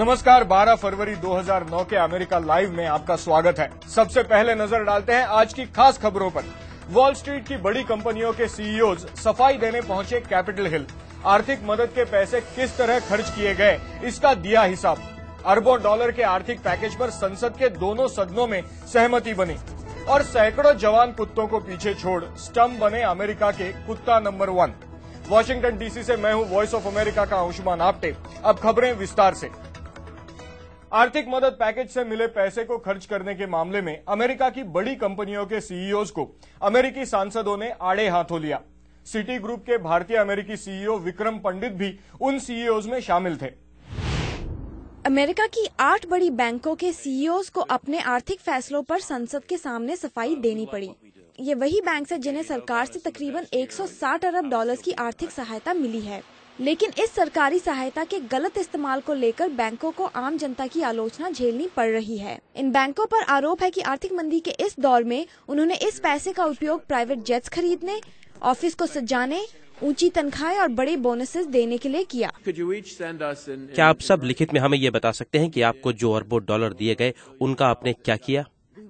नमस्कार 12 फरवरी 2009 के America live में आपका स्वागत है सबसे पहले नजर डालते हैं आज की खास खबरों पर वॉल स्ट्रीट की बड़ी कंपनियों के सीईओ e सफाई देने पहुंचे कैपिटल हिल आर्थिक मदद के पैसे किस तरह खर्च किए गए इसका दिया हिसाब अरबों डॉलर के आर्थिक पैकेज पर संसद के दोनों सदनों में सहमति बनी और सैकड़ों जवान कुत्तों को पीछे छोड़ स्टम्प बने अमेरिका के कुत्ता नंबर वन वॉशिंगटन डीसी से मैं हूं वॉइस ऑफ अमेरिका का अंशुमान आपटे अब खबरें विस्तार से आर्थिक मदद पैकेज से मिले पैसे को खर्च करने के मामले में अमेरिका की बड़ी कंपनियों के सीईओज e को अमेरिकी सांसदों ने आड़े हाथों लिया सिटी ग्रुप के भारतीय अमेरिकी सीईओ e विक्रम पंडित भी उन सीईओज e में शामिल थे अमेरिका की आठ बड़ी बैंकों के सीईओज को अपने आर्थिक फैसलों पर संसद के सामने सफाई देनी पड़ी ये वही बैंक है जिन्हें सरकार से तकरीबन 160 अरब डॉलर्स की आर्थिक सहायता मिली है लेकिन इस सरकारी सहायता के गलत इस्तेमाल को लेकर बैंकों को आम जनता की आलोचना झेलनी पड़ रही है इन बैंकों पर आरोप है कि आर्थिक मंदी के इस दौर में उन्होंने इस पैसे का उपयोग प्राइवेट जेट्स खरीदने ऑफिस को सजाने ऊंची तनख्वाहें और बड़े बोनसेस देने के लिए किया क्या आप सब लिखित में हमें ये बता सकते हैं कि आपको जो अरबों डॉलर दिए गए उनका आपने क्या किया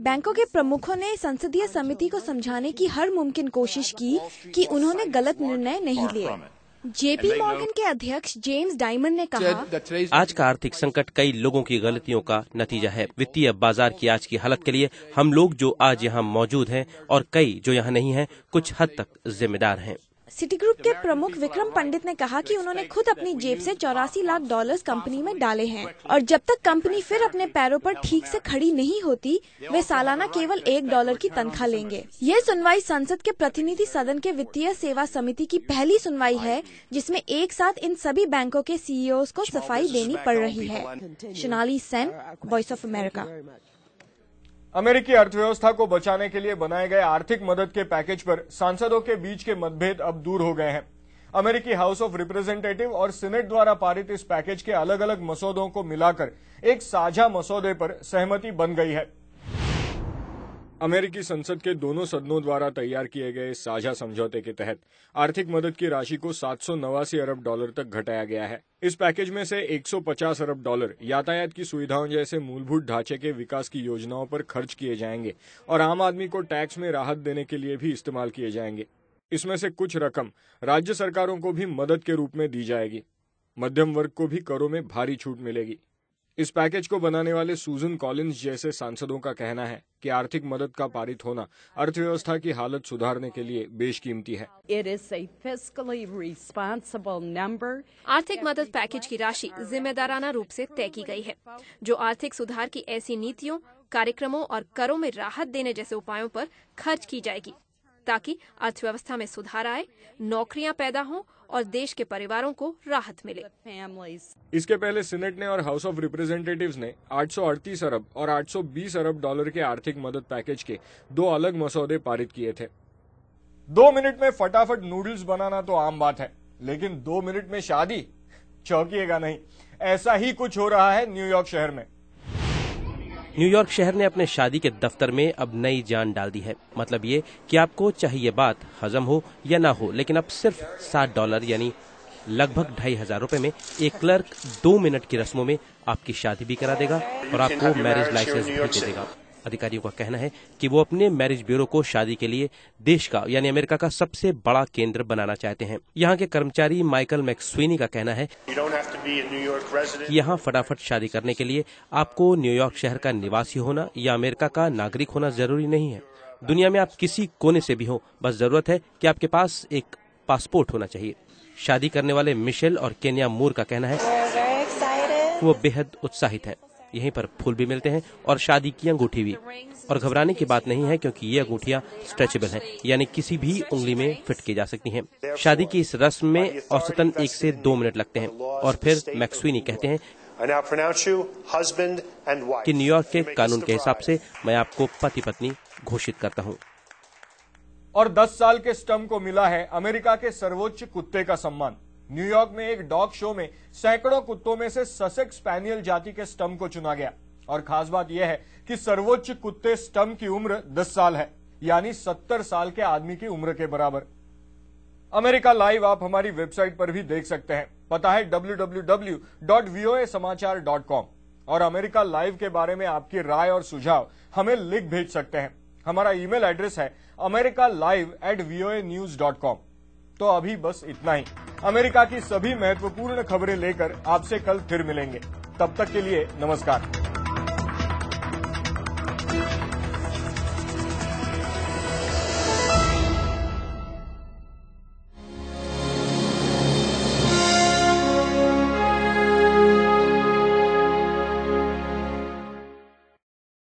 बैंकों के प्रमुखों ने संसदीय समिति को समझाने की हर मुमकिन कोशिश की कि उन्होंने गलत निर्णय नहीं लिए जेपी मॉर्गन के अध्यक्ष जेम्स डायमंड ने कहा आज का आर्थिक संकट कई लोगों की गलतियों का नतीजा है वित्तीय बाजार की आज की हालत के लिए हम लोग जो आज यहाँ मौजूद हैं और कई जो यहाँ नहीं हैं कुछ हद तक जिम्मेदार हैं सिटी ग्रुप के प्रमुख विक्रम पंडित ने कहा कि उन्होंने खुद अपनी जेब से चौरासी लाख डॉलर्स कंपनी में डाले हैं और जब तक कंपनी फिर अपने पैरों पर ठीक से खड़ी नहीं होती वे सालाना केवल एक डॉलर की तनख्वाह लेंगे ये सुनवाई संसद के प्रतिनिधि सदन के वित्तीय सेवा समिति की पहली सुनवाई है जिसमे एक साथ इन सभी बैंकों के सीईओ e को सफाई देनी पड़ रही है Sonali Sen voice of America अमेरिकी अर्थव्यवस्था को बचाने के लिए बनाए गए आर्थिक मदद के पैकेज पर सांसदों के बीच के मतभेद अब दूर हो गए हैं अमेरिकी हाउस ऑफ रिप्रेजेंटेटिव और सीनेट द्वारा पारित इस पैकेज के अलग अलग मसौदों को मिलाकर एक साझा मसौदे पर सहमति बन गई है अमेरिकी संसद के दोनों सदनों द्वारा तैयार किए गए साझा समझौते के तहत आर्थिक मदद की राशि को सात अरब डॉलर तक घटाया गया है इस पैकेज में से 150 अरब डॉलर यातायात की सुविधाओं जैसे मूलभूत ढांचे के विकास की योजनाओं पर खर्च किए जाएंगे और आम आदमी को टैक्स में राहत देने के लिए भी इस्तेमाल किए जाएंगे इसमें से कुछ रकम राज्य सरकारों को भी मदद के रूप में दी जाएगी मध्यम वर्ग को भी करों में भारी छूट मिलेगी इस पैकेज को बनाने वाले सूजन कॉलिंस जैसे सांसदों का कहना है कि आर्थिक मदद का पारित होना अर्थव्यवस्था की हालत सुधारने के लिए बेशकीमती है आर्थिक मदद पैकेज की राशि जिम्मेदाराना रूप से तय की गई है जो आर्थिक सुधार की ऐसी नीतियों कार्यक्रमों और करों में राहत देने जैसे उपायों पर खर्च की जाएगी ताकि अर्थव्यवस्था में सुधार आए नौकरियां पैदा हों और देश के परिवारों को राहत मिले इसके पहले सीनेट ने और हाउस ऑफ रिप्रेजेंटेटिव्स ने 838 अरब और 820 अरब डॉलर के आर्थिक मदद पैकेज के दो अलग मसौदे पारित किए थे दो मिनट में फटाफट नूडल्स बनाना तो आम बात है लेकिन दो मिनट में शादी चौकीेगा नहीं ऐसा ही कुछ हो रहा है न्यूयॉर्क शहर में न्यूयॉर्क शहर ने अपने शादी के दफ्तर में अब नई जान डाल दी है मतलब ये कि आपको चाहिए बात हजम हो या ना हो लेकिन अब सिर्फ सात डॉलर यानी लगभग ढाई हजार रूपए में एक क्लर्क दो मिनट की रस्मों में आपकी शादी भी करा देगा और आपको मैरिज लाइसेंस भी दे देगा अधिकारियों का कहना है कि वो अपने मैरिज ब्यूरो को शादी के लिए देश का यानी अमेरिका का सबसे बड़ा केंद्र बनाना चाहते हैं यहाँ के कर्मचारी माइकल मैक्सवीनी का कहना है कि यहाँ फटाफट शादी करने के लिए आपको न्यूयॉर्क शहर का निवासी होना या अमेरिका का नागरिक होना जरूरी नहीं है दुनिया में आप किसी कोने से भी हो बस जरूरत है कि आपके पास एक पासपोर्ट होना चाहिए शादी करने वाले मिशेल और केन्या मूर का कहना है वो बेहद उत्साहित है यहीं पर फूल भी मिलते हैं और शादी की अंगूठी भी और घबराने की बात नहीं है क्योंकि ये अंगूठियाँ स्ट्रेचेबल हैं यानी किसी भी उंगली में फिट की जा सकती हैं शादी की इस रस्म में औसतन एक से दो मिनट लगते हैं और फिर मैक्सुनी कहते हैं कि न्यूयॉर्क के कानून के हिसाब से मैं आपको पति पत्नी घोषित करता हूँ और 10 साल के स्टम को मिला है अमेरिका के सर्वोच्च कुत्ते का सम्मान न्यूयॉर्क में एक डॉग शो में सैकड़ों कुत्तों में से ससेक स्पैनियल जाति के स्टम को चुना गया और खास बात यह है कि सर्वोच्च कुत्ते स्टम की उम्र 10 साल है यानी 70 साल के आदमी की उम्र के बराबर अमेरिका लाइव आप हमारी वेबसाइट पर भी देख सकते हैं पता है www.voasamachaar.com और अमेरिका लाइव के बारे में आपकी राय और सुझाव हमें लिख भेज सकते हैं हमारा ईमेल एड्रेस है America live at a news dot com तो अभी बस इतना ही अमेरिका की सभी महत्वपूर्ण खबरें लेकर आपसे कल फिर मिलेंगे तब तक के लिए नमस्कार